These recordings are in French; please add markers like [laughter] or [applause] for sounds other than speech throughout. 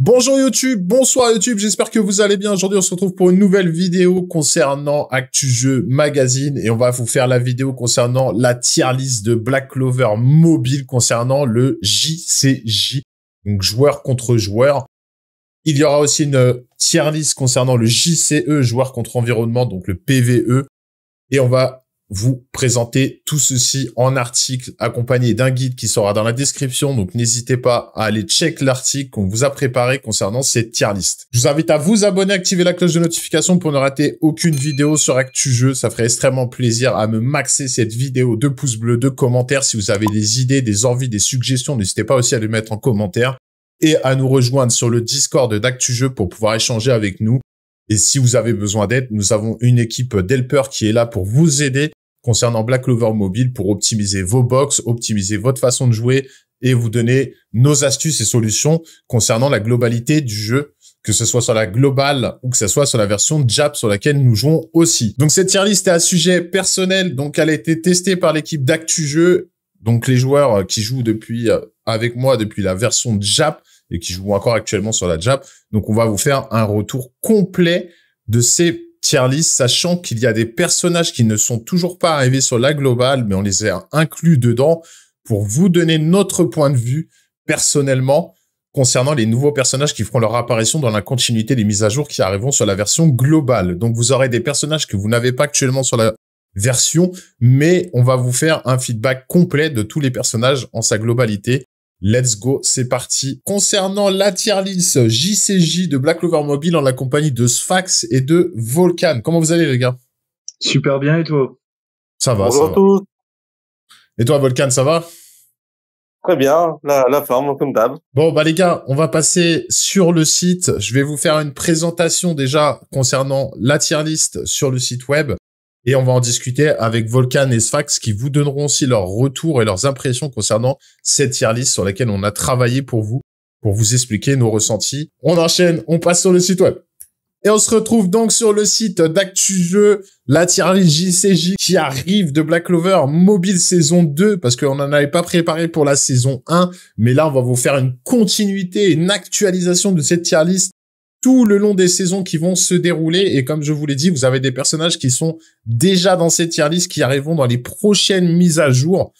Bonjour YouTube, bonsoir YouTube, j'espère que vous allez bien. Aujourd'hui, on se retrouve pour une nouvelle vidéo concernant Actu Magazine et on va vous faire la vidéo concernant la tier list de Black Clover mobile concernant le JCJ, donc joueur contre joueur. Il y aura aussi une tier list concernant le JCE, joueur contre environnement, donc le PVE. Et on va vous présenter tout ceci en article accompagné d'un guide qui sera dans la description. Donc n'hésitez pas à aller check l'article qu'on vous a préparé concernant cette tier list. Je vous invite à vous abonner, activer la cloche de notification pour ne rater aucune vidéo sur Actu Jeu. Ça ferait extrêmement plaisir à me maxer cette vidéo de pouces bleus, de commentaires. Si vous avez des idées, des envies, des suggestions, n'hésitez pas aussi à les mettre en commentaire et à nous rejoindre sur le Discord Jeu pour pouvoir échanger avec nous et si vous avez besoin d'aide, nous avons une équipe d'helpers qui est là pour vous aider concernant Black Clover Mobile pour optimiser vos box, optimiser votre façon de jouer et vous donner nos astuces et solutions concernant la globalité du jeu, que ce soit sur la globale ou que ce soit sur la version Jap sur laquelle nous jouons aussi. Donc cette tier list est un sujet personnel, donc elle a été testée par l'équipe d'ActuJeu, donc les joueurs qui jouent depuis euh, avec moi depuis la version Jap et qui jouent encore actuellement sur la JAP. Donc, on va vous faire un retour complet de ces tier list, sachant qu'il y a des personnages qui ne sont toujours pas arrivés sur la globale, mais on les a inclus dedans pour vous donner notre point de vue personnellement concernant les nouveaux personnages qui feront leur apparition dans la continuité des mises à jour qui arriveront sur la version globale. Donc vous aurez des personnages que vous n'avez pas actuellement sur la version, mais on va vous faire un feedback complet de tous les personnages en sa globalité Let's go, c'est parti. Concernant la tier list JCJ de Black Clover Mobile en la compagnie de Sfax et de Volcan. Comment vous allez les gars Super bien et toi Ça va, Bonjour ça Et toi Volcan, ça va Très bien, la, la forme comme d'hab. Bon bah les gars, on va passer sur le site. Je vais vous faire une présentation déjà concernant la tier list sur le site web et on va en discuter avec Volcan et Sfax qui vous donneront aussi leurs retours et leurs impressions concernant cette tier list sur laquelle on a travaillé pour vous, pour vous expliquer nos ressentis. On enchaîne, on passe sur le site web. Et on se retrouve donc sur le site d'Actu la tier list JCJ qui arrive de Black Clover Mobile saison 2 parce qu'on n'en avait pas préparé pour la saison 1. Mais là, on va vous faire une continuité, une actualisation de cette tier list tout le long des saisons qui vont se dérouler. Et comme je vous l'ai dit, vous avez des personnages qui sont déjà dans cette tier list qui arriveront dans les prochaines mises à jour.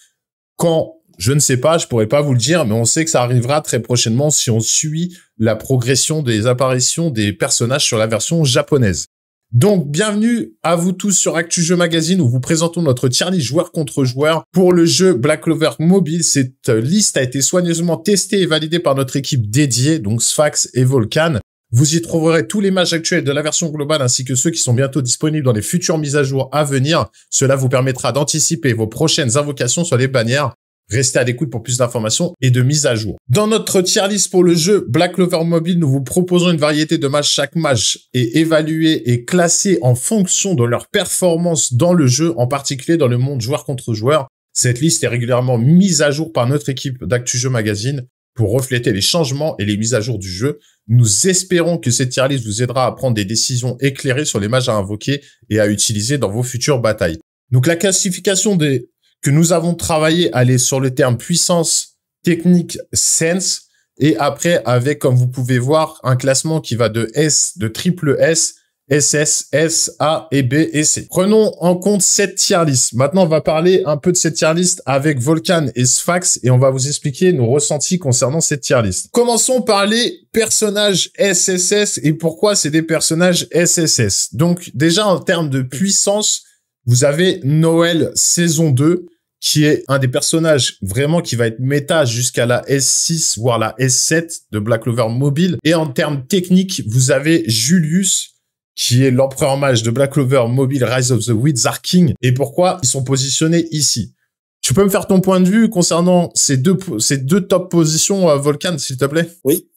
Quand je ne sais pas, je pourrais pas vous le dire, mais on sait que ça arrivera très prochainement si on suit la progression des apparitions des personnages sur la version japonaise. Donc, bienvenue à vous tous sur Actu Jeu Magazine où vous présentons notre tier list joueur contre joueur pour le jeu Black Clover Mobile. Cette liste a été soigneusement testée et validée par notre équipe dédiée, donc Sfax et Volcan. Vous y trouverez tous les matchs actuels de la version globale ainsi que ceux qui sont bientôt disponibles dans les futures mises à jour à venir. Cela vous permettra d'anticiper vos prochaines invocations sur les bannières. Restez à l'écoute pour plus d'informations et de mises à jour. Dans notre tier list pour le jeu Black Clover Mobile, nous vous proposons une variété de matchs. Chaque match est évalué et classé en fonction de leur performance dans le jeu, en particulier dans le monde joueur contre joueur. Cette liste est régulièrement mise à jour par notre équipe d'Actu Jeu Magazine pour refléter les changements et les mises à jour du jeu. Nous espérons que cette tier vous aidera à prendre des décisions éclairées sur les mages à invoquer et à utiliser dans vos futures batailles. Donc la classification des que nous avons travaillé, allait sur le terme puissance, technique, sense, et après avec, comme vous pouvez voir, un classement qui va de S, de triple S SS, S, A et B et C. Prenons en compte cette tier list. Maintenant, on va parler un peu de cette tier list avec Volcan et Sfax et on va vous expliquer nos ressentis concernant cette tier list. Commençons par les personnages SSS et pourquoi c'est des personnages SSS. Donc, déjà en termes de puissance, vous avez Noël saison 2 qui est un des personnages vraiment qui va être méta jusqu'à la S6 voire la S7 de Black Clover mobile et en termes techniques vous avez Julius qui est l'empereur mage de Black Clover Mobile Rise of the Wizard King, et pourquoi ils sont positionnés ici. Tu peux me faire ton point de vue concernant ces deux, ces deux top positions à euh, Volcan, s'il te plaît Oui.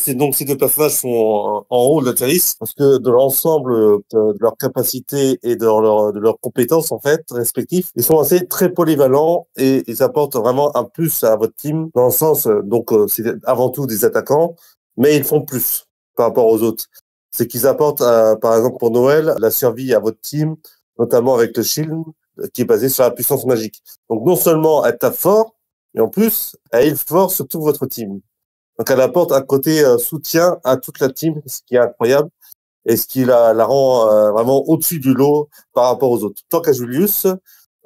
C'est donc ces deux personnages sont en, haut de la parce que de l'ensemble euh, de, leur capacité et de leur de leurs compétences en fait respectifs, ils sont assez très polyvalents et ils apportent vraiment un plus à votre team dans le sens euh, donc c'est avant tout des attaquants, mais ils font plus par rapport aux autres c'est qu'ils apportent, euh, par exemple pour Noël, la survie à votre team, notamment avec le shield qui est basé sur la puissance magique. Donc non seulement elle tape fort, mais en plus elle force sur tout votre team. Donc elle apporte un côté euh, soutien à toute la team, ce qui est incroyable et ce qui la, rend euh, vraiment au-dessus du lot par rapport aux autres. Tant qu'à Julius,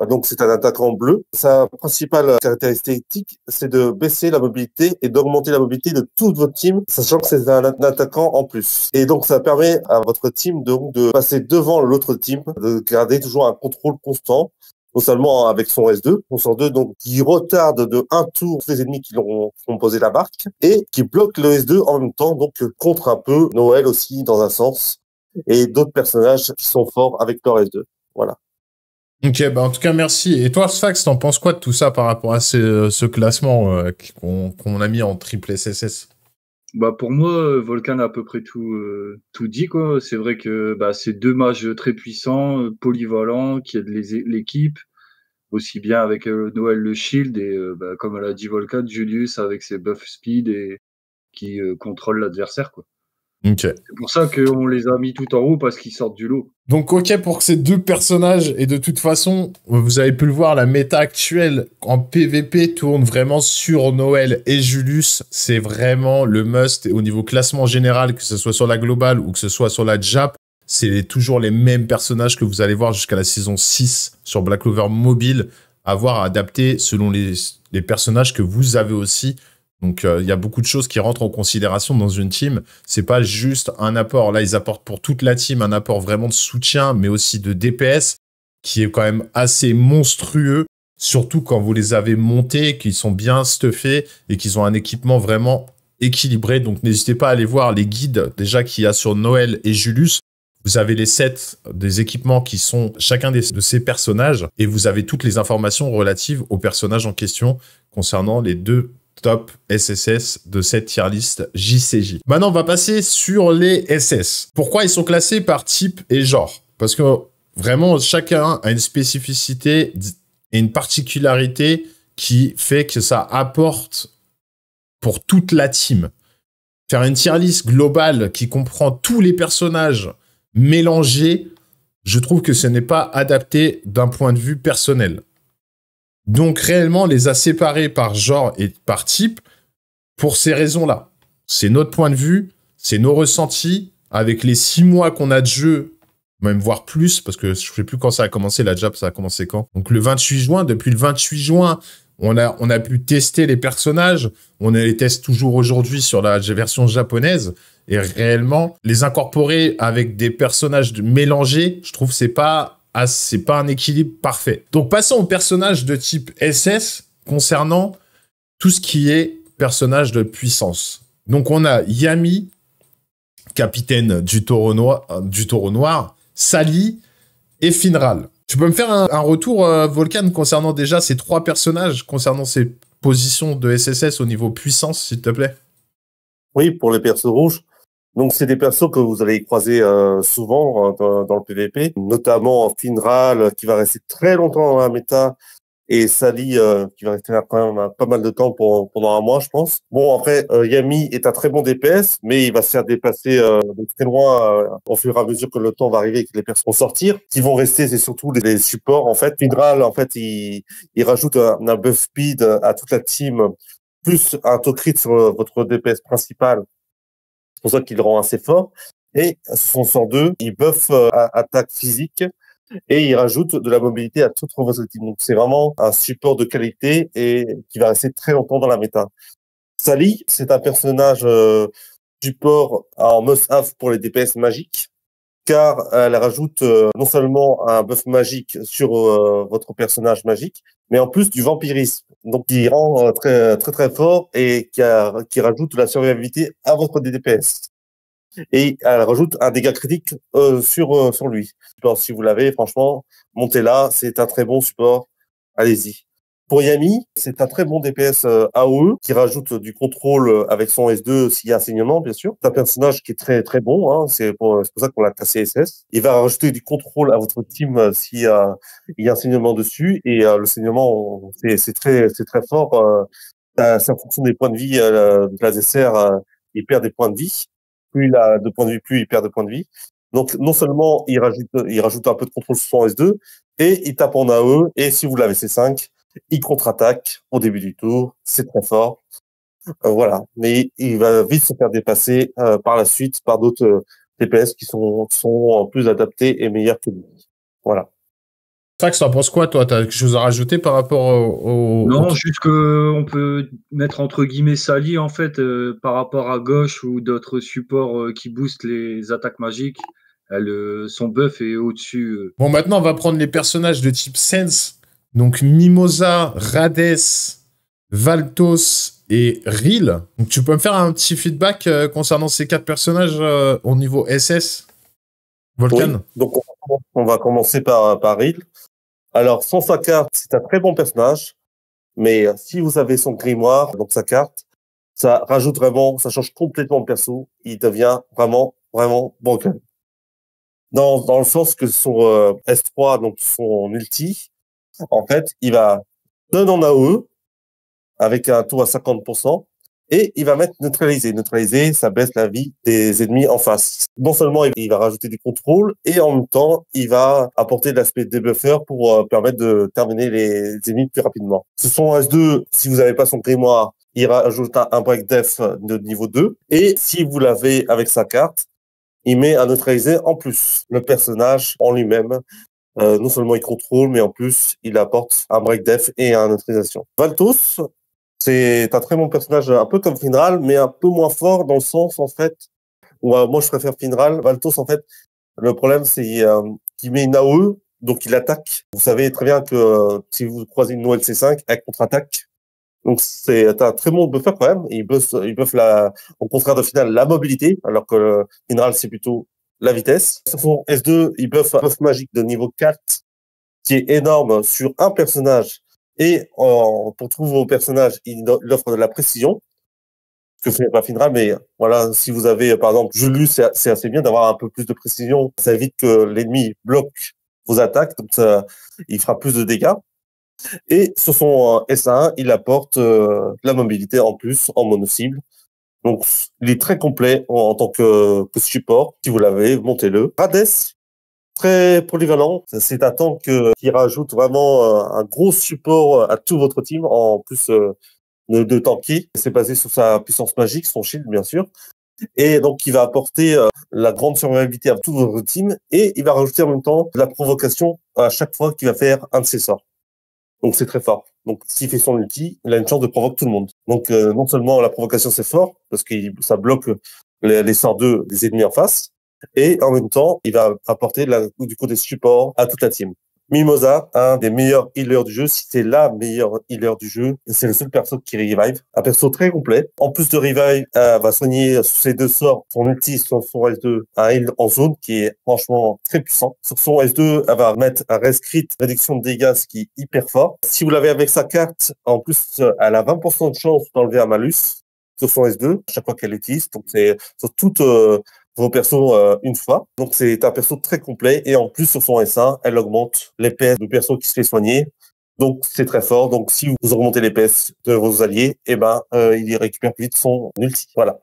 euh, donc c'est un attaquant bleu. Sa principale caractéristique, c'est de baisser la mobilité et d'augmenter la mobilité de toute votre team, sachant que c'est un attaquant en plus. Et donc ça permet à votre team de, passer devant l'autre team, de garder toujours un contrôle constant non seulement avec son S2, son s 2, donc qui retarde de un tour les ennemis qui l'ont composé la barque, et qui bloque le S2 en même temps, donc contre un peu Noël aussi dans un sens, et d'autres personnages qui sont forts avec leur S2. Voilà. Ok, bah en tout cas, merci. Et toi, Sfax, t'en penses quoi de tout ça par rapport à ce, classement euh, qu'on a mis en triple SSS bah pour moi, euh, Volcan a à peu près tout, euh, tout dit. quoi. C'est vrai que bah, c'est deux mages très puissants, polyvalents, qui aident l'équipe, aussi bien avec Noël le Shield et bah, comme l'a dit Volcan, Julius avec ses buffs speed et qui contrôle l'adversaire. quoi. C'est pour ça qu'on les a mis tout en haut parce qu'ils sortent du lot. Donc, ok pour ces deux personnages, et de toute façon, vous avez pu le voir, la méta actuelle en PvP tourne vraiment sur Noël et Julius. C'est vraiment le must et au niveau classement général, que ce soit sur la globale ou que ce soit sur la Jap. C'est toujours les mêmes personnages que vous allez voir jusqu'à la saison 6 sur Black Clover mobile, avoir à adapter selon les personnages que vous avez aussi donc, euh, il y a beaucoup de choses qui rentrent en considération dans une team. C'est pas juste un apport. Là, ils apportent pour toute la team un apport vraiment de soutien, mais aussi de DPS, qui est quand même assez monstrueux, surtout quand vous les avez montés, qu'ils sont bien stuffés et qu'ils ont un équipement vraiment équilibré. Donc, n'hésitez pas à aller voir les guides déjà qu'il y a sur Noël et Julius. Vous avez les sets des équipements qui sont chacun de ces personnages et vous avez toutes les informations relatives aux personnages en question concernant les deux top SSS de cette tier list JCJ. Maintenant, on va passer sur les SS. Pourquoi ils sont classés par type et genre Parce que vraiment, chacun a une spécificité et une particularité qui fait que ça apporte pour toute la team. Faire une tier list globale qui comprend tous les personnages mélangés, je trouve que ce n'est pas adapté d'un point de vue personnel. Donc réellement, les a séparés par genre et par type pour ces raisons-là. C'est notre point de vue, c'est nos ressentis. Avec les six mois qu'on a de jeu, même voire plus, parce que je ne sais plus quand ça a commencé, la JAP, ça a commencé quand Donc le 28 juin, depuis le 28 juin, on a, on a pu tester les personnages, on les teste toujours aujourd'hui sur la version japonaise, et réellement, les incorporer avec des personnages mélangés, je trouve c'est pas ah, c'est pas un équilibre parfait. Donc passons aux personnages de type SS concernant tout ce qui est personnage de puissance. Donc on a Yami, capitaine du taureau noir, euh, du taureau noir Sally et Finral. Tu peux me faire un, retour, euh, Volcan, concernant déjà ces trois personnages, concernant ces positions de SSS au niveau puissance, s'il te plaît Oui, pour les persos rouges, donc c'est des persos que vous allez croiser euh, souvent euh, dans, le PVP, notamment Finral euh, qui va rester très longtemps dans la méta et Sally qui va rester là quand même pas mal de temps pendant un mois je pense. Bon après Yami est un très bon DPS mais il va se faire dépasser de très loin au fur et à mesure que le temps va arriver et que les persos vont sortir. Qui vont rester c'est surtout les, supports en fait. Finral en fait il, rajoute un, buff speed à toute la team plus un taux crit sur votre DPS principal c'est pour ça qu'il rend assez fort. Et son sort 2, il buff euh, à attaque physique et il rajoute de la mobilité à toute provocative. Donc c'est vraiment un support de qualité et qui va rester très longtemps dans la méta. Sally, c'est un personnage euh, support en must-have pour les DPS magiques car elle rajoute euh, non seulement un buff magique sur euh, votre personnage magique, mais en plus du vampirisme, donc qui rend euh, très très très fort et qui, rajoute la survivabilité à votre DPS. Et elle rajoute un dégât critique sur lui. si vous l'avez, franchement, montez-la, c'est un très bon support. Allez-y. Pour Yami, c'est un très bon DPS euh, AOE qui rajoute du contrôle euh, avec son S2 s'il y a un saignement, bien sûr. C'est un personnage qui est très très bon, hein. c'est pour, euh, pour, ça qu'on l'a classé SS. Il va rajouter du contrôle à votre team s'il y a, il y a un saignement dessus et le saignement, c'est très, très fort. Euh, ça, fonctionne des points de vie euh, de la ZSR. il perd des points de vie. Plus il a de points de vie, plus il perd de points de vie. Donc, non seulement il rajoute, il rajoute un peu de contrôle sur son S2, et il tape en AOE. et si vous l'avez C5, il contre-attaque au début du tour, c'est très fort. Euh, voilà, mais il va vite se faire dépasser euh, par la suite par d'autres euh, TPS DPS qui sont, sont plus adaptés et meilleurs que lui. Voilà. ça t'en penses quoi, toi as quelque chose à rajouter par rapport au... Non, juste qu'on peut mettre entre guillemets Sally en fait, par rapport à gauche ou d'autres supports qui boostent les attaques magiques. son buff est au-dessus. Bon, maintenant, on va prendre les personnages de type Sense donc Mimosa, Rades, Valtos et Ril. tu peux me faire un petit feedback euh, concernant ces quatre personnages euh, au niveau SS Volcan Donc on va commencer par, par Ril. Alors sans sa carte, c'est un très bon personnage, mais euh, si vous avez son grimoire, donc sa carte, ça rajoute vraiment, ça change complètement le perso. Il devient vraiment, vraiment bon. Dans, le sens que son S3, donc son ulti, en fait, il va donner en AOE avec un taux à 50% et il va mettre neutraliser. Neutraliser, ça baisse la vie des ennemis en face. Non seulement il va rajouter du contrôle, et en même temps, il va apporter l'aspect débuffer pour euh, permettre de terminer les ennemis plus rapidement. Ce sont S 2 si vous n'avez pas son grimoire, il rajoute un break Death » de niveau 2, et si vous l'avez avec sa carte, il met à neutraliser en plus le personnage en lui-même euh, non seulement il contrôle, mais en plus il apporte un break def et une neutralisation. Valtos, c'est un très bon personnage, un peu comme Finral, mais un peu moins fort dans le sens en fait où euh, moi je préfère Finral. Valtos en fait, le problème c'est euh, qu'il met une AOE, donc il attaque. Vous savez très bien que si vous croisez une Noël C5, elle contre-attaque. Donc c'est un très bon buffer quand même. Ils il buff, il la, au contraire de Final, la mobilité, alors que Finral c'est plutôt la vitesse. sur son S2, il buffent un buff magique de niveau 4, qui est énorme sur un personnage. Et euh, pour trouver vos personnages, il offre de la précision, ce que pas Finra, mais voilà, si vous avez, par exemple, Julius, c'est assez bien d'avoir un peu plus de précision. Ça évite que l'ennemi bloque vos attaques, donc ça, il fera plus de dégâts. Et sur son euh, s 1 il apporte euh, la mobilité en plus en mono-cible, donc, il est très complet en, tant que, support. Si vous l'avez, montez-le. Rades, très polyvalent. C'est un tank euh, qui rajoute vraiment euh, un gros support euh, à tout votre team, en plus de, de tanky. C'est basé sur sa puissance magique, son shield, bien sûr. Et donc, il va apporter la grande survivabilité à tout votre team. Et il va rajouter en même temps la provocation à chaque fois qu'il va faire un de ses sorts. Donc, c'est très fort. Donc, s'il fait son ulti, il a une chance de provoquer tout le monde. Donc, euh, non seulement la provocation, c'est fort, parce que ça bloque les, les sorts des ennemis en face, et en même temps, il va apporter du la, du supports à toute la team. Mimosa, un des meilleurs healers du jeu, si c'est la meilleure healer du jeu, c'est la seule personne qui revive. Un perso très complet. En plus de revive, elle euh, va soigner sous ses deux sorts, son ulti, son, son S2, un heal en zone qui est franchement très puissant. Sur son S2, elle va mettre un rescrit, réduction de dégâts, ce qui est hyper fort. Si vous l'avez avec sa carte, en plus, elle a 20% de chance d'enlever un malus sur son S2 à chaque fois qu'elle l'utilise. Donc c'est sur toute... Euh, vos persos euh, une fois. Donc c'est un perso très complet et en plus sur son S1 elle augmente les PS du perso qui se fait soigner. Donc c'est très fort. Donc si vous augmentez les de vos alliés, et eh ben euh, il y récupère plus vite son ulti. Voilà.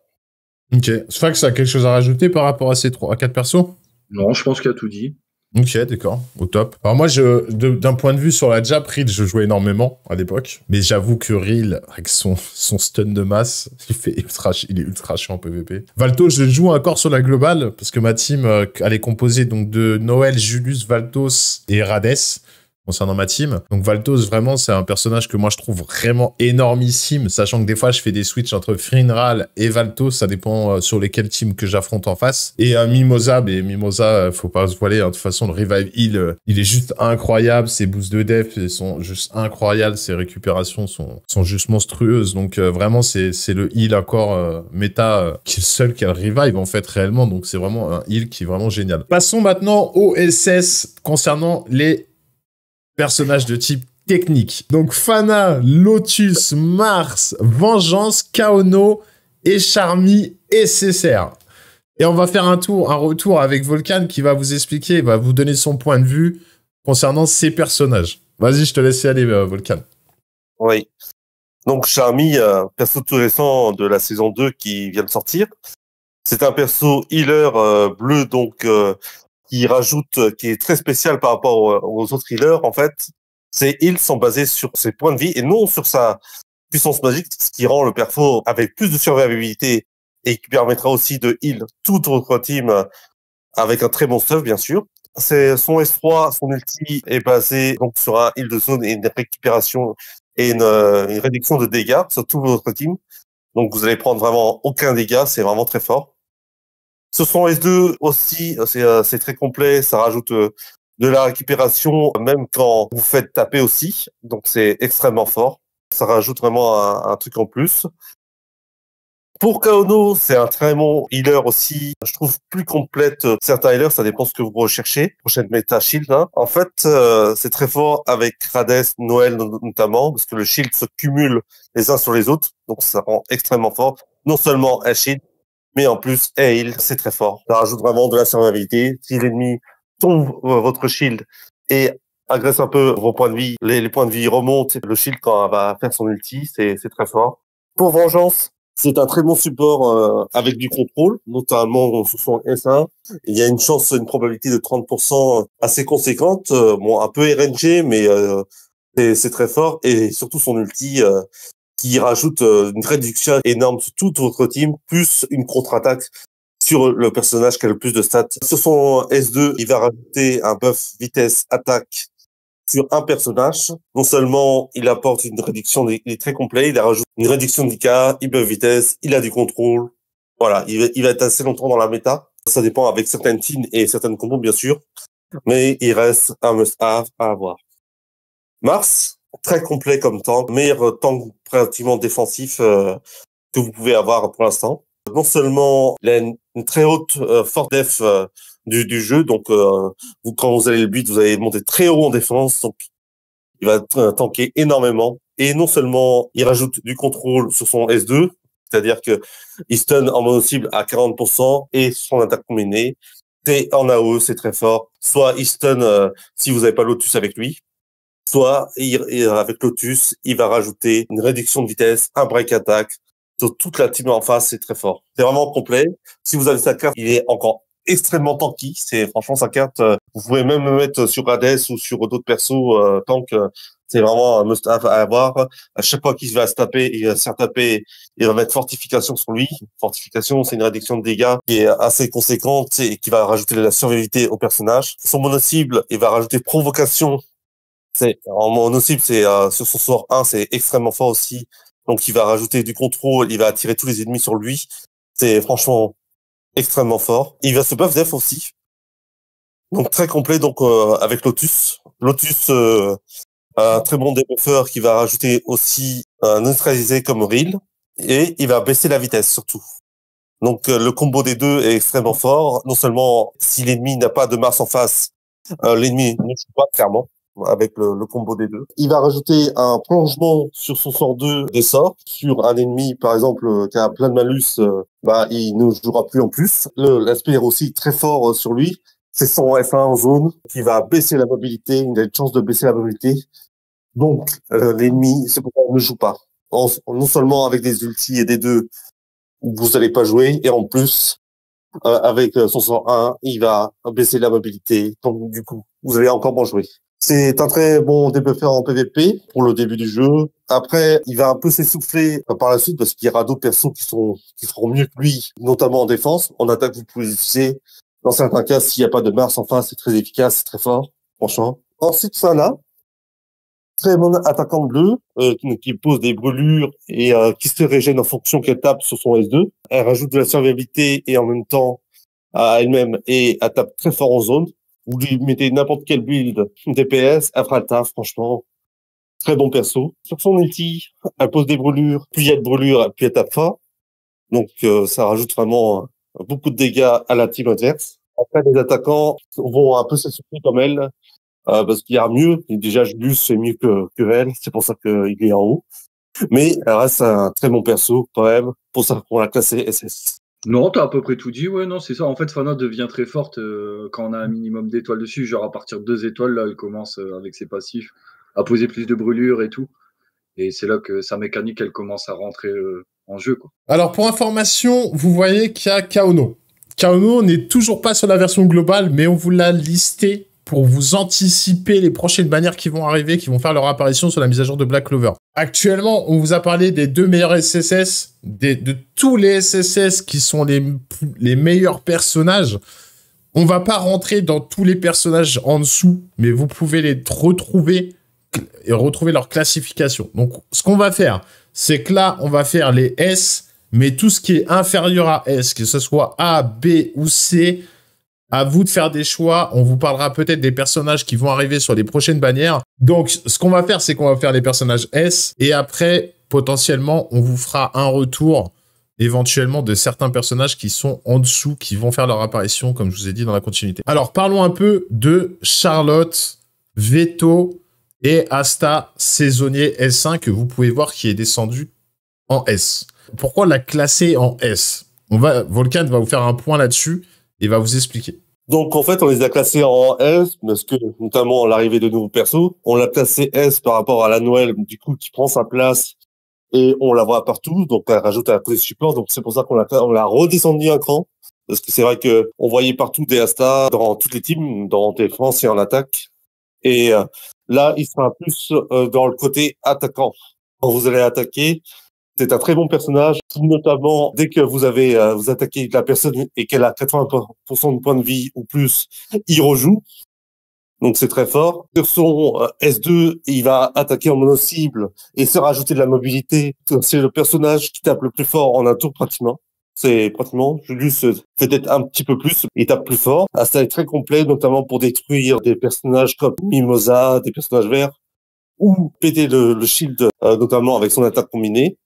Ok. Sfax a quelque chose à rajouter par rapport à ces trois, à quatre persos Non, je pense qu'il a tout dit. Ok, d'accord, au top. Alors moi, je d'un point de vue sur la jab, Reel, je jouais énormément à l'époque. Mais j'avoue que Reel, avec son, son stun de masse, [laughs] il, fait il est ultra chiant en PvP. Valto, je joue encore sur la globale, parce que ma team, euh, elle est composée donc, de Noël, Julius, Valtos et Rades concernant ma team. Donc Valtos, vraiment, c'est un personnage que moi je trouve vraiment énormissime, sachant que des fois je fais des switches entre Frinral et Valtos, ça dépend euh, sur lesquels teams que j'affronte en face. Et un euh, Mimosa, mais Mimosa, euh, faut pas se voiler, hein, de toute façon le revive heal, il est juste incroyable, ses boosts de def sont juste incroyables, ses récupérations sont, sont juste monstrueuses, donc vraiment c'est le heal encore méta qui est le seul qui a le revive en fait réellement, donc c'est vraiment un heal qui est vraiment génial. Passons maintenant au SS concernant les Personnages de type technique. Donc Fana, Lotus, Mars, Vengeance, Kaono, et Charmy et Césaire. Et on va faire un tour, un retour avec Volcan qui va vous expliquer, va vous donner son point de vue concernant ces personnages. Vas-y, je te laisse aller, euh, Volcan. Oui. Donc Charmy, euh, perso tout récent de la saison 2 qui vient de sortir. C'est un perso healer euh, bleu, donc qui rajoute, euh, qui est très spécial par rapport aux, autres healers, en fait, c'est ils sont basés sur ses points de vie et non sur sa puissance magique, ce qui rend le perfo avec plus de survivabilité et qui permettra aussi de heal toute votre team euh, avec un très bon stuff, bien sûr. C'est son S3, son ulti est basé donc sur un heal de zone et une récupération et une, euh, une réduction de dégâts sur tout votre team. Donc vous allez prendre vraiment aucun dégât, c'est vraiment très fort. Ce sont S2, aussi, euh, euh, c'est très complet, ça rajoute euh, de la récupération même quand vous faites taper aussi, donc c'est extrêmement fort. Ça rajoute vraiment un, truc en plus. Pour Kaono, c'est un très bon healer aussi. Je trouve plus complète certains healers, ça dépend ce que vous recherchez. Prochaine méta shield. Hein. En fait, c'est très fort avec Rades, Noël notamment, parce que le shield se cumule les uns sur les autres, donc ça rend extrêmement fort. Non seulement un shield, mais en plus, Hail, c'est très fort. Ça rajoute vraiment de la survivabilité. Si l'ennemi tombe euh, votre shield et agresse un peu vos points de vie, les, points de vie remontent. Le shield, quand elle va faire son ulti, c'est très fort. Pour Vengeance, c'est un très bon support euh, avec du contrôle, notamment sur son S1. Il y a une chance, une probabilité de 30% assez conséquente, euh, bon un peu RNG, mais c'est très fort. Et surtout son ulti, qui rajoute euh, une réduction énorme sur toute votre team, plus une contre-attaque sur le personnage qui a le plus de stats. Sur son S2, il va rajouter un buff vitesse attaque sur un personnage. Non seulement il apporte une réduction, il est très complet, il a rajoute une réduction de d'IK, il buff vitesse, il a du contrôle. Voilà, il va, il va être assez longtemps dans la méta. Ça dépend avec certaines teams et certaines combos, bien sûr. Mais il reste un must-have à avoir. Mars, très complet comme tank, meilleur tank pratiquement défensif euh, que vous pouvez avoir pour l'instant. Non seulement il a une, très haute euh, force def euh, du, du, jeu, donc euh, vous, quand vous allez le but, vous allez monter très haut en défense, donc il va tanker énormément. Et non seulement il rajoute du contrôle sur son S2, c'est-à-dire que il stun en mono cible à 40% et son attaque combinée. C'est en AOE, c'est très fort. Soit il stun si vous n'avez pas Lotus avec lui, soit il, avec Lotus, il va rajouter une réduction de vitesse, un break attack. Donc toute la team en face, c'est très fort. C'est vraiment complet. Si vous avez sa carte, il est encore extrêmement tanky. C'est franchement sa carte. Euh, vous pouvez même le mettre sur Hades ou sur d'autres persos euh, tant que euh, c'est vraiment un must have à avoir. À chaque fois qu'il va se taper, il va se taper, il va mettre fortification sur lui. Fortification, c'est une réduction de dégâts qui est assez conséquente et qui va rajouter de la survivabilité au personnage. Son mono cible, il va rajouter provocation c'est en monocible, c'est euh, sur son sort 1, c'est extrêmement fort aussi. Donc il va rajouter du contrôle, il va attirer tous les ennemis sur lui. C'est franchement extrêmement fort. Il va se buff def aussi. Donc très complet donc euh, avec Lotus. Lotus euh, un très bon débuffer qui va rajouter aussi un euh, neutralisé comme Reel et il va baisser la vitesse surtout. Donc le combo des deux est extrêmement fort. Non seulement si l'ennemi n'a pas de Mars en face, l'ennemi ne joue pas clairement avec le, combo des deux. Il va rajouter un plongement sur son sort 2 des sorts. Sur un ennemi, par exemple, euh, qui a plein de malus, euh, bah, il ne jouera plus en plus. L'aspect aussi très fort euh, sur lui. C'est son F1 en zone qui va baisser la mobilité. Il a une chance de baisser la mobilité. Donc, l'ennemi, c'est pourquoi on ne joue pas. non seulement avec des ultis et des deux, vous n'allez pas jouer. Et en plus, avec son sort 1, il va baisser la mobilité. Donc, du coup, vous allez encore moins jouer. C'est un très bon débuffeur en PvP pour le début du jeu. Après, il va un peu s'essouffler euh, par la suite parce qu'il y aura d'autres persos qui sont qui seront mieux que lui, notamment en défense. En attaque, vous pouvez utiliser Dans certains cas, s'il n'y a pas de Mars en face, c'est très efficace, c'est très fort, franchement. Ensuite, là, très bon attaquant bleu, euh, qui, pose des brûlures et euh, qui se régène en fonction qu'elle tape sur son S2. Elle rajoute de la survivabilité et en même temps à elle-même et elle tape très fort en zone. Vous lui mettez n'importe quel build [laughs] DPS, après franchement. Très bon perso. Sur son ulti, elle pose des brûlures, puis il y a de brûlures, puis elle tape fort. Donc euh, ça rajoute vraiment euh, beaucoup de dégâts à la team adverse. Après, les attaquants vont un peu s'essouffler comme elle, euh, parce qu'il y a mieux. Déjà, déjà, Julius c'est mieux que, elle, c'est pour ça qu'il est en haut. Mais elle reste un très bon perso quand même, pour ça qu'on l'a classé SS. Non, t'as à peu près tout dit, ouais, non, c'est ça. En fait, Fana devient très forte euh, quand on a un minimum d'étoiles dessus. Genre, à partir de deux étoiles, là, elle commence euh, avec ses passifs à poser plus de brûlures et tout. Et c'est là que sa mécanique, elle commence à rentrer euh, en jeu, Alors, pour information, vous voyez qu'il y a Kaono. Kaono, n'est toujours pas sur la version globale, mais on vous l'a listé pour vous anticiper les prochaines bannières qui vont arriver, qui vont faire leur apparition sur la mise à jour de Black Clover. Actuellement, on vous a parlé des deux meilleurs SSS, des, de tous les SSS qui sont les, les meilleurs personnages. On va pas rentrer dans tous les personnages en dessous, mais vous pouvez les retrouver et retrouver leur classification. Donc, ce qu'on va faire, c'est que là, on va faire les S, mais tout ce qui est inférieur à S, que ce soit A, B ou C, à vous de faire des choix. On vous parlera peut-être des personnages qui vont arriver sur les prochaines bannières. Donc, ce qu'on va faire, c'est qu'on va faire les personnages S. Et après, potentiellement, on vous fera un retour éventuellement de certains personnages qui sont en dessous, qui vont faire leur apparition, comme je vous ai dit, dans la continuité. Alors, parlons un peu de Charlotte, Veto et Asta saisonnier S1 que vous pouvez voir qui est descendu en S. Pourquoi la classer en S On va, Volcan va vous faire un point là-dessus il va vous expliquer. Donc en fait, on les a classés en S parce que notamment l'arrivée de nouveaux persos, on l'a classé S par rapport à la Noël du coup qui prend sa place et on la voit partout, donc elle rajoute à la de support. Donc c'est pour ça qu'on l'a on l'a redescendu un cran parce que c'est vrai que on voyait partout des Astas, dans toutes les teams, dans défense et en attaque. Et euh, là, il sera plus euh, dans le côté attaquant. Quand vous allez attaquer, c'est un très bon personnage, notamment dès que vous avez euh, vous attaquez la personne et qu'elle a 80% de points de vie ou plus, il rejoue. Donc c'est très fort. Sur son euh, S2, il va attaquer en mono-cible et se rajouter de la mobilité. C'est le personnage qui tape le plus fort en un tour pratiquement. C'est pratiquement Julius euh, peut-être un petit peu plus, il tape plus fort. Ah, ça est très complet, notamment pour détruire des personnages comme Mimosa, des personnages verts, ou péter le, le shield, notamment avec son attaque combinée.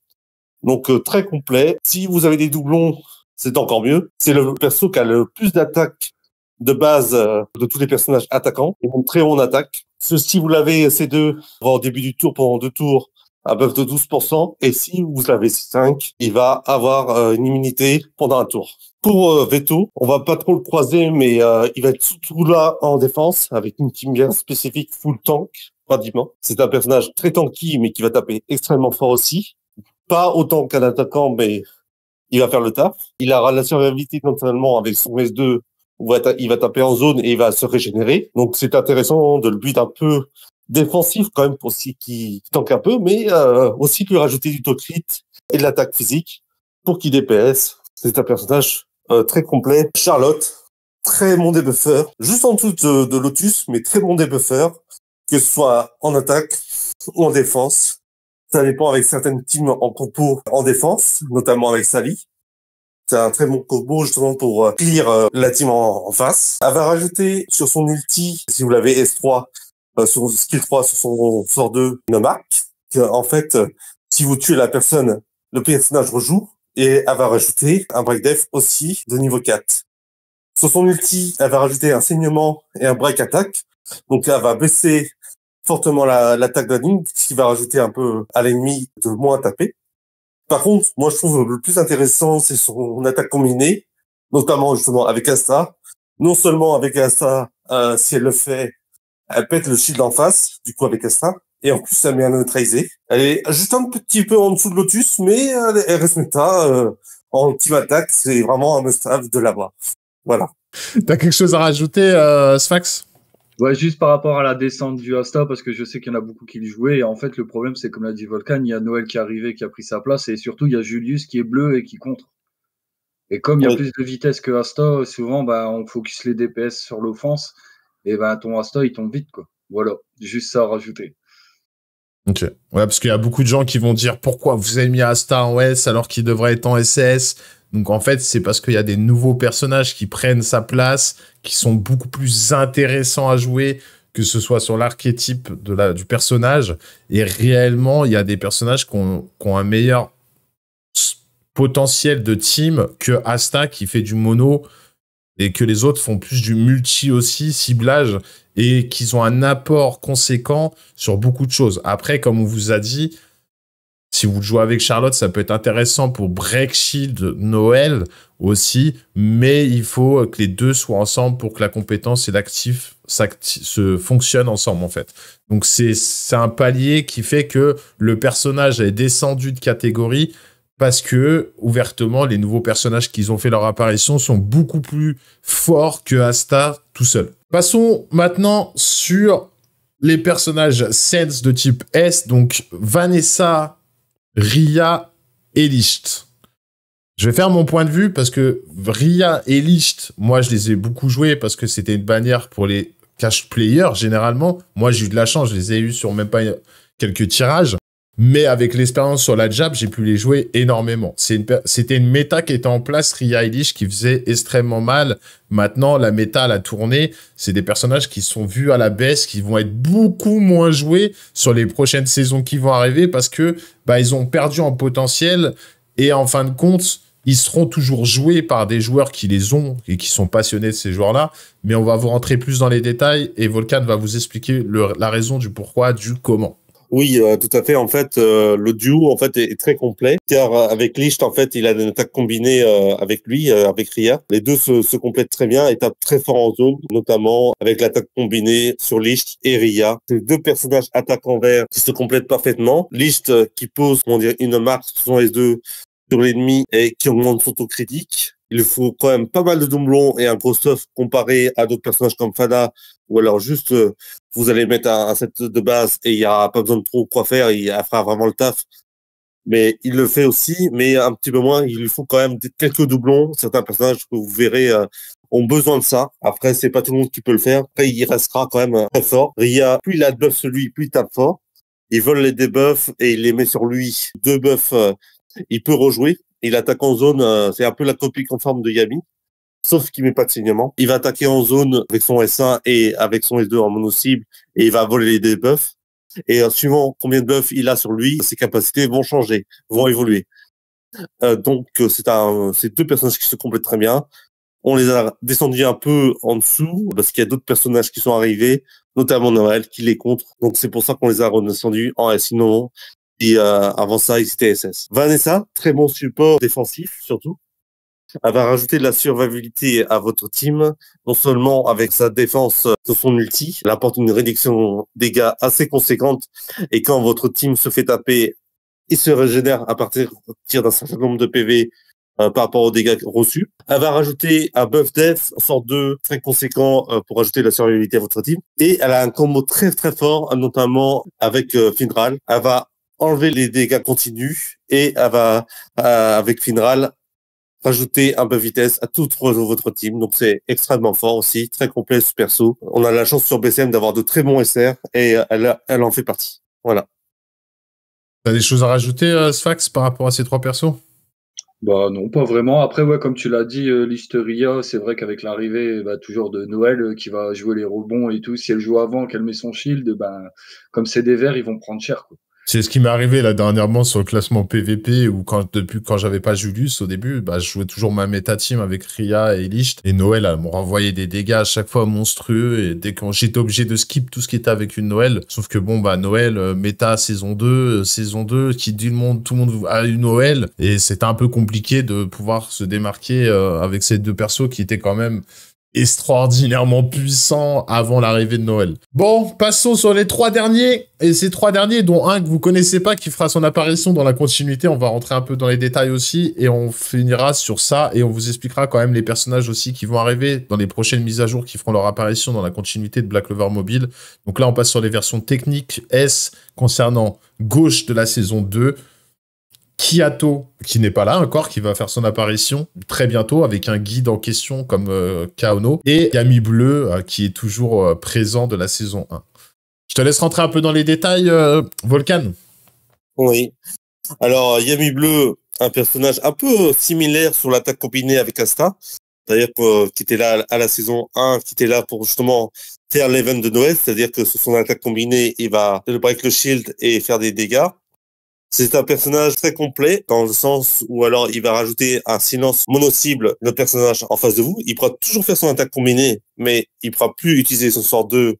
Donc euh, très complet. Si vous avez des doublons, c'est encore mieux. C'est le perso qui a le plus d'attaques de base euh, de tous les personnages attaquants. Et donc très en attaque. Si vous l'avez euh, ces deux au début du tour, pendant deux tours, à buff de 12%. Et si vous l'avez 5, il va avoir une immunité pendant un tour. Pour Veto, on va pas trop le croiser, mais il va être tout là en défense avec une team bien spécifique full tank pratiquement. C'est un personnage très tanky, mais qui va taper extrêmement fort aussi. Pas autant qu'un attaquant, mais il va faire le taf. Il a la survivabilité naturellement avec son S2. il va taper en zone et il va se régénérer. Donc c'est intéressant de le but un peu défensif quand même pour ceux qui tanque un peu, mais euh, aussi de lui rajouter du crit et de l'attaque physique pour qu'il DPS. C'est un personnage euh, très complet. Charlotte, très bon débuffer, juste en dessous de, de, Lotus, mais très bon débuffer, que ce soit en attaque ou en défense. Ça dépend avec certaines teams en compo en défense, notamment avec Sally. C'est un très bon combo justement pour euh, clear euh, la team en, face. Elle va rajouter sur son ulti, si vous l'avez S3, euh, sur skill 3, sur son sort 2, une marque. En fait, euh, si vous tuez la personne, le personnage rejoue et elle va rajouter un break def aussi de niveau 4. Sur son ulti, elle va rajouter un saignement et un break attack. Donc elle va baisser fortement l'attaque la, ce qui va rajouter un peu à l'ennemi de moins à taper. Par contre, moi je trouve le plus intéressant, c'est son attaque combinée, notamment justement avec Asta. Non seulement avec Asta, euh, si elle le fait, elle pète le shield en face, du coup avec Asta, et en plus elle met à neutraliser. Elle est juste un petit peu en dessous de Lotus, mais elle, reste méta. Euh, en team attaque. c'est vraiment un must-have de l'avoir. Voilà. T'as quelque chose à rajouter, euh, Sfax Ouais, juste par rapport à la descente du Asta, parce que je sais qu'il y en a beaucoup qui le jouaient. Et en fait, le problème, c'est comme l'a dit Volcan, il y a Noël qui est arrivé, qui a pris sa place, et surtout, il y a Julius qui est bleu et qui contre. Et comme il y a plus de vitesse que Asta, souvent, bah, on focus les DPS sur l'offense, et ben ton Asta, il tombe vite, quoi. Voilà, juste ça à rajouter. Ok. parce qu'il y a beaucoup de gens qui vont dire pourquoi vous avez mis Asta en S alors qu'il devrait être en SS. Donc en fait, c'est parce qu'il y a des nouveaux personnages qui prennent sa place, qui sont beaucoup plus intéressants à jouer, que ce soit sur l'archétype la, du personnage. Et réellement, il y a des personnages qui ont un meilleur potentiel de team que Asta qui fait du mono et que les autres font plus du multi aussi, ciblage et qu'ils ont un apport conséquent sur beaucoup de choses. Après, comme on vous a dit, si vous jouez avec Charlotte, ça peut être intéressant pour Break Shield Noël aussi, mais il faut que les deux soient ensemble pour que la compétence et l'actif se fonctionnent ensemble en fait. Donc c'est un palier qui fait que le personnage est descendu de catégorie, parce que ouvertement les nouveaux personnages qu'ils ont fait leur apparition sont beaucoup plus forts que Asta tout seul. Passons maintenant sur les personnages Sense de type S, donc Vanessa, Ria et Licht. Je vais faire mon point de vue parce que Ria et Licht, moi je les ai beaucoup joués parce que c'était une bannière pour les cash players généralement. Moi j'ai eu de la chance, je les ai eu sur même pas quelques tirages. Mais avec l'expérience sur la jab, j'ai pu les jouer énormément. C'était une, méta qui était en place, Ria qui faisait extrêmement mal. Maintenant, la méta, la tournée, c'est des personnages qui sont vus à la baisse, qui vont être beaucoup moins joués sur les prochaines saisons qui vont arriver parce que bah, ils ont perdu en potentiel et en fin de compte, ils seront toujours joués par des joueurs qui les ont et qui sont passionnés de ces joueurs-là. Mais on va vous rentrer plus dans les détails et Volcan va vous expliquer la raison du pourquoi, du comment. Oui, euh, tout à fait. En fait, euh, le duo en fait est, très complet. Car euh, avec Licht, en fait, il a une attaque combinée avec lui, avec Ria. Les deux se, complètent très bien et tapent très fort en zone, notamment avec l'attaque combinée sur Licht et Ria. Ces deux personnages en envers qui se complètent parfaitement. Licht qui pose, on une marque sur S2 sur l'ennemi et qui augmente son taux critique il faut quand même pas mal de doublons et un gros stuff comparé à d'autres personnages comme Fada, ou alors juste euh, vous allez mettre un, set de base et il n'y a pas besoin de trop quoi faire, il fera vraiment le taf. Mais il le fait aussi, mais un petit peu moins. Il lui faut quand même quelques doublons. Certains personnages que vous verrez euh, ont besoin de ça. Après, c'est pas tout le monde qui peut le faire. Après, il restera quand même euh, très fort. Ria, plus il a de sur celui, plus il tape fort. Il vole les debuffs et il les met sur lui. Deux buffs, il peut rejouer. Il attaque en zone, euh, c'est un peu la copie conforme de Yami, sauf qu'il met pas de saignement. Il va attaquer en zone avec son S1 et avec son S2 en mono-cible, et il va voler les buffs. Et euh, suivant combien de buffs il a sur lui, ses capacités vont changer, vont évoluer. Euh, donc c'est un, ces deux personnages qui se complètent très bien. On les a descendus un peu en dessous parce qu'il y a d'autres personnages qui sont arrivés, notamment Noël, qui les contre. Donc c'est pour ça qu'on les a redescendus. En, sinon, et euh, avant ça, XTSS. Vanessa, très bon support défensif surtout. Elle va rajouter de la survivabilité à votre team, non seulement avec sa défense de euh, son ulti, elle apporte une réduction dégâts assez conséquente, et quand votre team se fait taper, il se régénère à partir d'un certain nombre de PV euh, par rapport aux dégâts reçus. Elle va rajouter un buff death, sort 2, très conséquent pour rajouter de la survivabilité à votre team. Et elle a un combo très très fort, notamment avec Findral. Elle va enlever les dégâts continus et elle va, euh, avec Finral, rajouter un peu de vitesse à tout votre team. Donc c'est extrêmement fort aussi, très complet ce perso. On a la chance sur BCM d'avoir de très bons SR et elle, en fait partie. Voilà. T'as des choses à rajouter, euh, Sfax, par rapport à ces trois persos bah non, pas vraiment. Après, ouais, comme tu l'as dit, euh, c'est vrai qu'avec l'arrivée bah, toujours de Noël euh, qui va jouer les rebonds et tout, si elle joue avant qu'elle met son shield, bah, comme c'est des verts, ils vont prendre cher. Quoi. C'est ce qui m'est arrivé là dernièrement sur le classement PVP où quand depuis quand j'avais pas Julius au début, bah je jouais toujours ma méta team avec Ria et Licht et Noël à m'ont renvoyé des dégâts à chaque fois monstrueux et dès quand j'étais obligé de skip tout ce qui était avec une Noël, sauf que bon bah Noël euh, méta saison 2, euh, saison 2 qui dit le monde tout le monde a une Noël et c'était un peu compliqué de pouvoir se démarquer euh, avec ces deux persos qui étaient quand même extraordinairement puissant avant l'arrivée de Noël. Bon, passons sur les trois derniers. Et ces trois derniers, dont un que vous connaissez pas, qui fera son apparition dans la continuité, on va rentrer un peu dans les détails aussi, et on finira sur ça, et on vous expliquera quand même les personnages aussi qui vont arriver dans les prochaines mises à jour qui feront leur apparition dans la continuité de Black Clover Mobile. Donc là, on passe sur les versions techniques S concernant gauche de la saison 2, Kiato, qui n'est pas là encore, qui va faire son apparition très bientôt avec un guide en question comme euh, Kaono, et Yami Bleu, euh, qui est toujours euh, présent de la saison 1. Je te laisse rentrer un peu dans les détails, Volcan. Oui. Alors, Yami Bleu, un personnage un peu similaire sur l'attaque combinée avec Asta, d'ailleurs qui était là à la saison 1, qui était là pour justement faire l'event de Noël, c'est-à-dire que sur son attaque combinée, il va le break le shield et faire des dégâts. C'est un personnage très complet dans le sens où alors il va rajouter un silence mono-cible le personnage en face de vous. Il pourra toujours faire son attaque combinée, mais il pourra plus utiliser son sort 2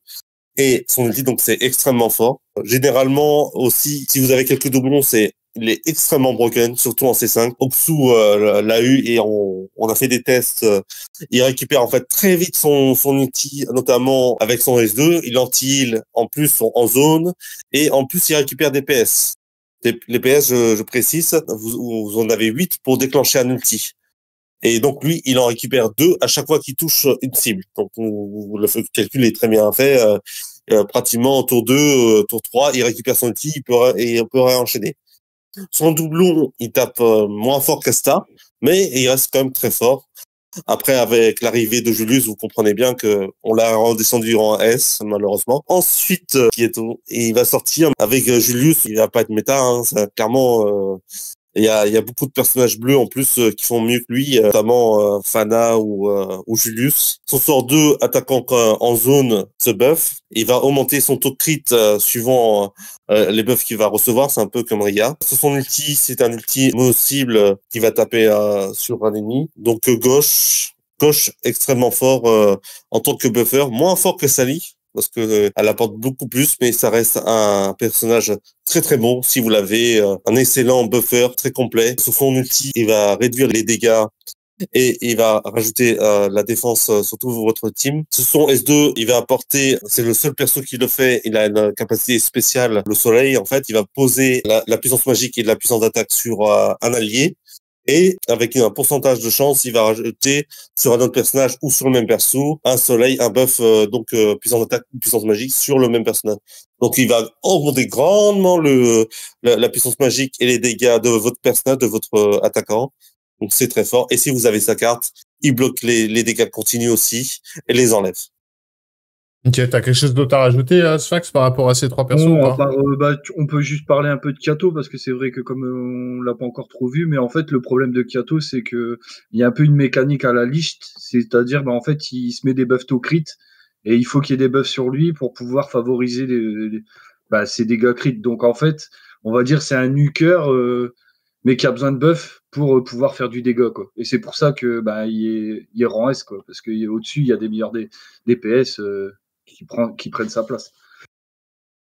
et son ulti, donc c'est extrêmement fort. Généralement aussi, si vous avez quelques doublons, c'est il est extrêmement broken, surtout en C5. Oksu euh, l'a eu et on, on, a fait des tests. Euh, il récupère en fait très vite son, son outil, notamment avec son S2. Il anti-heal en plus en zone et en plus il récupère des PS. Les, PS, je, précise, vous, en avez 8 pour déclencher un ulti. Et donc lui, il en récupère deux à chaque fois qu'il touche une cible. Donc le calcul est très bien fait. Euh, euh, pratiquement tour 2, euh, tour 3, il récupère son ulti il peut, et on peut réenchaîner. Son doublon, il tape moins fort ça, mais il reste quand même très fort. Après, avec l'arrivée de Julius, vous comprenez bien que on l'a redescendu en S, malheureusement. Ensuite, euh, il va sortir avec euh, Julius, il va pas être méta, hein, clairement, euh, il y a, beaucoup de personnages bleus en plus euh, qui font mieux que lui, euh, notamment euh, Fana ou, Julius. Son sort 2, attaquant en zone, ce buff. Il va augmenter son taux de crit suivant les buffs qu'il va recevoir. C'est un peu comme Ria. Son ulti, c'est un ulti mono-cible qui va taper sur un ennemi. Donc gauche, gauche extrêmement fort en tant que buffer. Moins fort que Sally, parce que euh, elle apporte beaucoup plus, mais ça reste un personnage très très bon si vous l'avez, euh, un excellent buffer très complet. ce son ulti, il va réduire les dégâts et il va rajouter euh, la défense surtout votre team. Ce son S2, il va apporter, c'est le seul perso qui le fait, il a une capacité spéciale, le soleil en fait, il va poser la, puissance magique et la puissance d'attaque sur un allié et avec un pourcentage de chance, il va rajouter sur un autre personnage ou sur le même perso un soleil, un buff, euh, donc euh, puissance d'attaque puissance magique sur le même personnage. Donc il va augmenter grandement le la, puissance magique et les dégâts de votre personnage, de votre euh, attaquant. Donc c'est très fort. Et si vous avez sa carte, il bloque les, les dégâts continus aussi et les enlève. Tu t'as quelque chose d'autre à rajouter, hein, Sfax, par rapport à ces trois personnes euh, bah, on, peut juste parler un peu de Kato, parce que c'est vrai que comme euh, on l'a pas encore trop vu, mais en fait, le problème de Kato, c'est que il y a un peu une mécanique à la liste, c'est-à-dire, bah, en fait, il se met des buffs au crit, et il faut qu'il y ait des buffs sur lui pour pouvoir favoriser les, bah, ses dégâts crit. Donc, en fait, on va dire, c'est un nuker, mais qui a besoin de buffs pour pouvoir faire du dégât, quoi. Et c'est pour ça que, bah, il est, il est S, quoi, parce qu'au-dessus, il y a des meilleurs DPS, qui, prend, qui prennent sa place.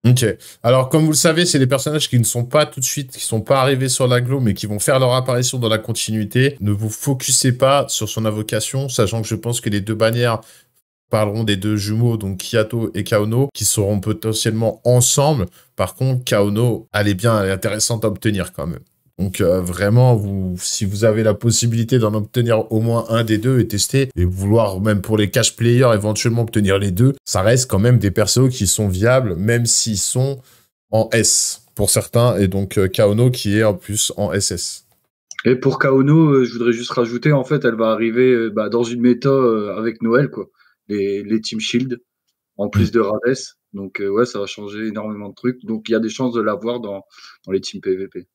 Ok. Alors, comme vous le savez, c'est des personnages qui ne sont pas tout de suite, qui sont pas arrivés sur l'aglo, mais qui vont faire leur apparition dans la continuité. Ne vous focussez pas sur son invocation, sachant que je pense que les deux bannières parleront des deux jumeaux, donc Kiato et Kaono, qui seront potentiellement ensemble. Par contre, Kaono, elle est bien, elle est intéressante à obtenir quand même. Donc euh, vraiment, si vous avez la possibilité d'en obtenir au moins un des deux et tester, et vouloir même pour les cash players éventuellement obtenir les deux, ça reste quand même des persos qui sont viables, même s'ils sont en S pour certains, et donc euh, Kaono qui est en plus en SS. Et pour Kaono, euh, je voudrais juste rajouter, en fait, elle va arriver bah, dans une méta avec Noël, quoi. Les, Team Shield, en plus mm. de Rades. Donc ouais, ça va changer énormément de trucs. Donc il y a des chances de l'avoir dans les teams PVP.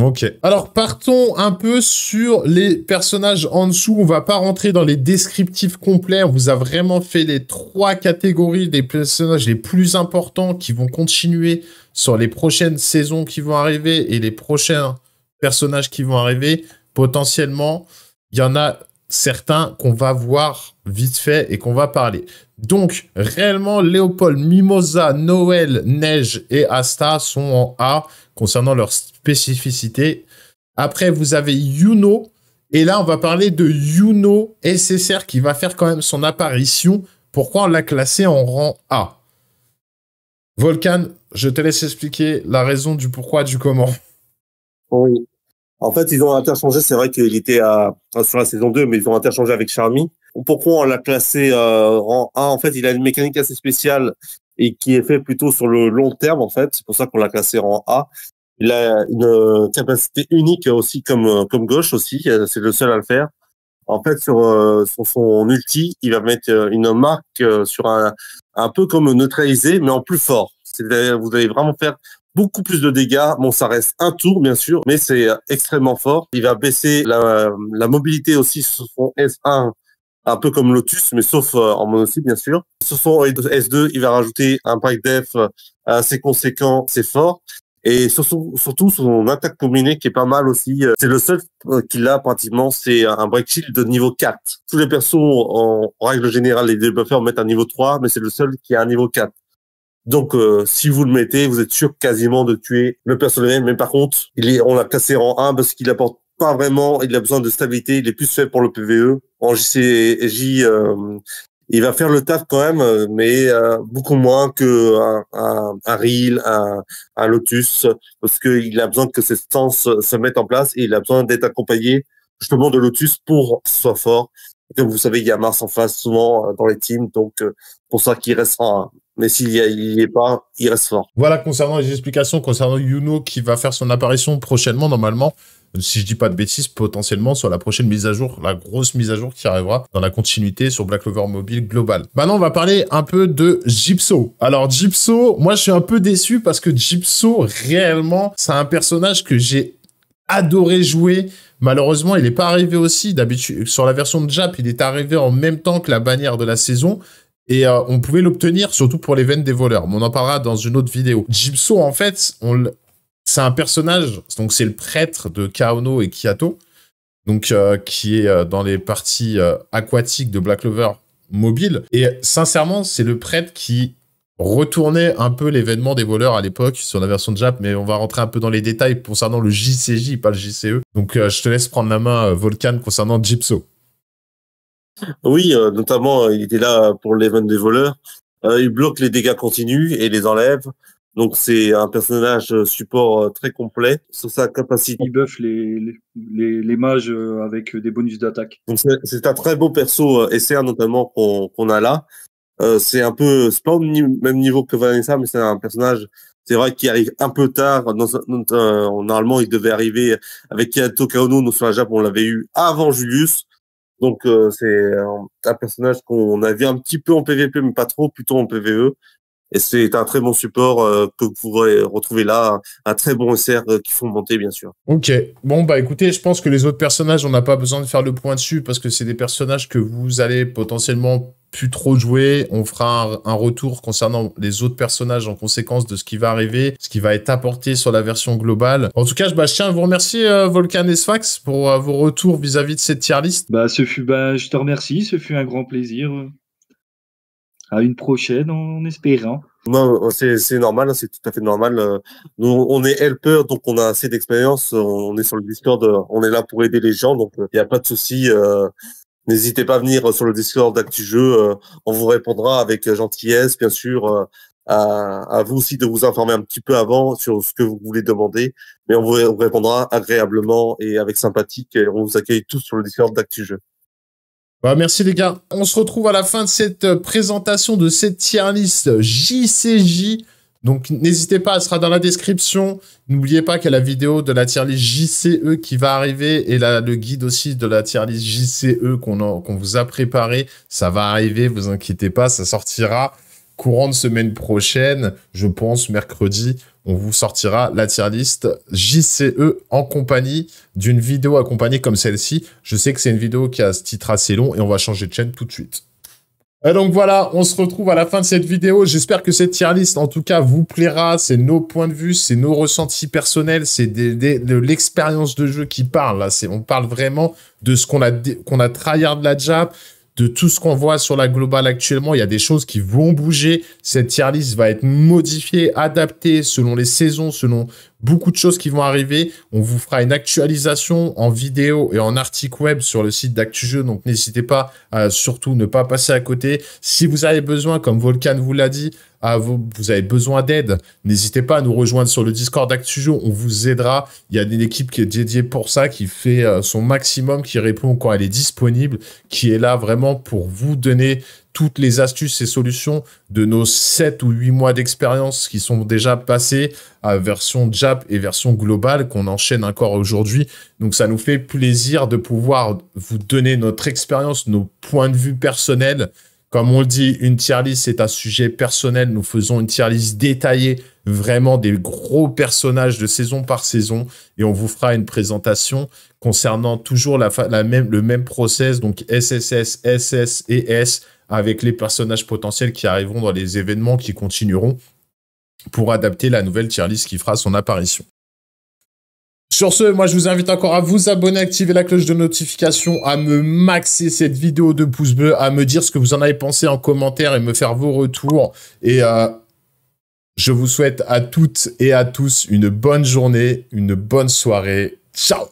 Ok. Alors partons un peu sur les personnages en dessous. On va pas rentrer dans les descriptifs complets. On vous a vraiment fait les trois catégories des personnages les plus importants qui vont continuer sur les prochaines saisons qui vont arriver et les prochains personnages qui vont arriver. Potentiellement, il y en a certains qu'on va voir vite fait et qu'on va parler. Donc, réellement, Léopold, Mimosa, Noël, Neige et Asta sont en A concernant leur style. Spécificité. Après, vous avez Yuno. Et là, on va parler de Yuno SSR qui va faire quand même son apparition. Pourquoi on l'a classé en rang A Volcan, je te laisse expliquer la raison du pourquoi, du comment. Oui. En fait, ils ont interchangé. C'est vrai qu'il était sur la saison 2, mais ils ont interchangé avec Charmy. Pourquoi on l'a classé en euh, rang A En fait, il a une mécanique assez spéciale et qui est fait plutôt sur le long terme en fait. C'est pour ça qu'on l'a classé en A. Il a une capacité unique aussi comme comme gauche aussi. Euh, c'est le seul à le faire. En fait, sur, euh, son ulti, il va mettre euh, une marque sur un un peu comme neutralisé, mais en plus fort. cest vous allez vraiment faire beaucoup plus de dégâts. Bon, ça reste un tour, bien sûr, mais c'est extrêmement fort. Il va baisser la, mobilité aussi sur son S1 un peu comme Lotus, mais sauf en monocyte, bien sûr. Sur son S2, il va rajouter un pack def assez conséquent, c'est fort. Et surtout, son attaque combinée qui est pas mal aussi. Euh, c'est le seul euh, qu'il a pratiquement, c'est un break shield de niveau 4. Tous les persos, en, règle générale, les développeurs mettent un niveau 3, mais c'est le seul qui a un niveau 4. Donc, euh, si vous le mettez, vous êtes sûr quasiment de tuer le personnel. Mais par contre, il est, on l'a classé en 1 parce qu'il apporte pas vraiment, il a besoin de stabilité, il est plus fait pour le PVE. En JCJ, il va faire le taf quand même, euh, mais euh, beaucoup moins que euh, un, un, un un, Lotus, parce qu'il a besoin que ses sens se mettent en place et il a besoin d'être accompagné justement de Lotus pour qu'il soit fort. comme vous savez, il y a Mars en face souvent dans les teams, donc pour ça qu'il restera. Hein. Mais s'il n'y est pas, il reste fort. Voilà concernant les explications concernant Yuno qui va faire son apparition prochainement normalement si je dis pas de bêtises, potentiellement sur la prochaine mise à jour, la grosse mise à jour qui arrivera dans la continuité sur Black Clover Mobile Global. Maintenant, on va parler un peu de Gypso. Alors, Gypso, moi, je suis un peu déçu parce que Gypso, réellement, c'est un personnage que j'ai adoré jouer. Malheureusement, il n'est pas arrivé aussi. D'habitude, sur la version de Jap, il est arrivé en même temps que la bannière de la saison. Et euh, on pouvait l'obtenir, surtout pour les veines des voleurs. Mais on en parlera dans une autre vidéo. Gypso, en fait, on, c'est un personnage, donc c'est le prêtre de Kaono et Kiato, donc euh, qui est euh, dans les parties euh, aquatiques de Black Lover mobile. Et sincèrement, c'est le prêtre qui retournait un peu l'événement des voleurs à l'époque sur la version de Jap, mais on va rentrer un peu dans les détails concernant le JCJ, pas le JCE. Donc je te laisse prendre la main, Volcan, concernant Gypso. Oui, notamment, il était là pour l'événement des voleurs. il bloque les dégâts continus et les enlève. Donc c'est un personnage euh, support euh, très complet sur sa capacité. Il buff les, les, les, mages euh, avec des bonus d'attaque. c'est un très beau perso SR notamment qu'on a là. c'est un peu c'est pas au même niveau que Vanessa, mais c'est un personnage. C'est vrai qui arrive un peu tard. normalement, il devait arriver avec Kato Kaono. Nous sur la Jap, on l'avait eu avant Julius. Donc c'est un, personnage qu'on a vu un petit peu en PvP, mais pas trop, plutôt en PvE. Et c'est un très bon support euh, que vous pourrez retrouver là, un très bon SR euh, qui font monter, bien sûr. Ok. Bon, bah écoutez, je pense que les autres personnages, on n'a pas besoin de faire le point dessus parce que c'est des personnages que vous allez potentiellement plus trop jouer. On fera un, retour concernant les autres personnages en conséquence de ce qui va arriver, ce qui va être apporté sur la version globale. En tout cas, je, tiens à vous remercier, euh, Volcan Sfax, pour vos retours vis-à-vis de cette tier list. Bah, ce fut, bah, je te remercie, ce fut un grand plaisir à une prochaine en espérant. Non, euh, c'est normal, hein, c'est tout à fait normal. Euh, nous, on est helper, donc on a assez d'expérience. On est sur le Discord, on est là pour aider les gens, donc il euh, n'y a pas de souci. N'hésitez pas à venir sur le Discord d'ActuJeu. on vous répondra avec gentillesse, bien sûr. à, vous aussi de vous informer un petit peu avant sur ce que vous voulez demander, mais on vous répondra agréablement et avec sympathie. on vous accueille tous sur le Discord d'ActuJeu. Bah, merci les gars. On se retrouve à la fin de cette euh, présentation de cette tier list JCJ. Euh, Donc n'hésitez pas, elle sera dans la description. N'oubliez pas qu'il y a la vidéo de la tier list JCE qui va arriver et là, le guide aussi de la tier list JCE qu'on vous a préparé. Ça va arriver, vous inquiétez pas, ça sortira courant de semaine prochaine, je pense mercredi, on vous sortira la tier list JCE en compagnie d'une vidéo accompagnée comme celle-ci. Je sais que c'est une vidéo qui a ce titre assez long et on va changer de chaîne tout de suite. Et donc voilà, on se retrouve à la fin de cette vidéo. J'espère que cette tier list, en tout cas, vous plaira. C'est nos points de vue, c'est nos ressentis personnels, c'est de l'expérience de jeu qui parle. Là. On parle vraiment de ce qu'on a, qu'on a tryhard la Jap, de tout ce qu'on voit sur la globale actuellement. Il y a des choses qui vont bouger. Cette tier list va être modifiée, adaptée selon les saisons, selon beaucoup de choses qui vont arriver. On vous fera une actualisation en vidéo et en article web sur le site d'ActuJeu, donc n'hésitez pas à surtout ne pas passer à côté. Si vous avez besoin, comme Volcan vous l'a dit, vous, vous, avez besoin d'aide, n'hésitez pas à nous rejoindre sur le Discord d'ActuJeu, on vous aidera. Il y a une équipe qui est dédiée pour ça, qui fait euh, son maximum, qui répond quand elle est disponible, qui est là vraiment pour vous donner toutes les astuces et solutions de nos 7 ou 8 mois d'expérience qui sont déjà passés à version JAP et version globale qu'on enchaîne encore aujourd'hui. Donc ça nous fait plaisir de pouvoir vous donner notre expérience, nos points de vue personnels. Comme on le dit, une tier list un sujet personnel. Nous faisons une tier list détaillée, vraiment des gros personnages de saison par saison. Et on vous fera une présentation concernant toujours la, même, le même process, donc SSS, SS et S avec les personnages potentiels qui arriveront dans les événements qui continueront pour adapter la nouvelle tier list qui fera son apparition. Sur ce, moi je vous invite encore à vous abonner, activer la cloche de notification, à me maxer cette vidéo de pouce bleu, à me dire ce que vous en avez pensé en commentaire et me faire vos retours. Et euh, je vous souhaite à toutes et à tous une bonne journée, une bonne soirée. Ciao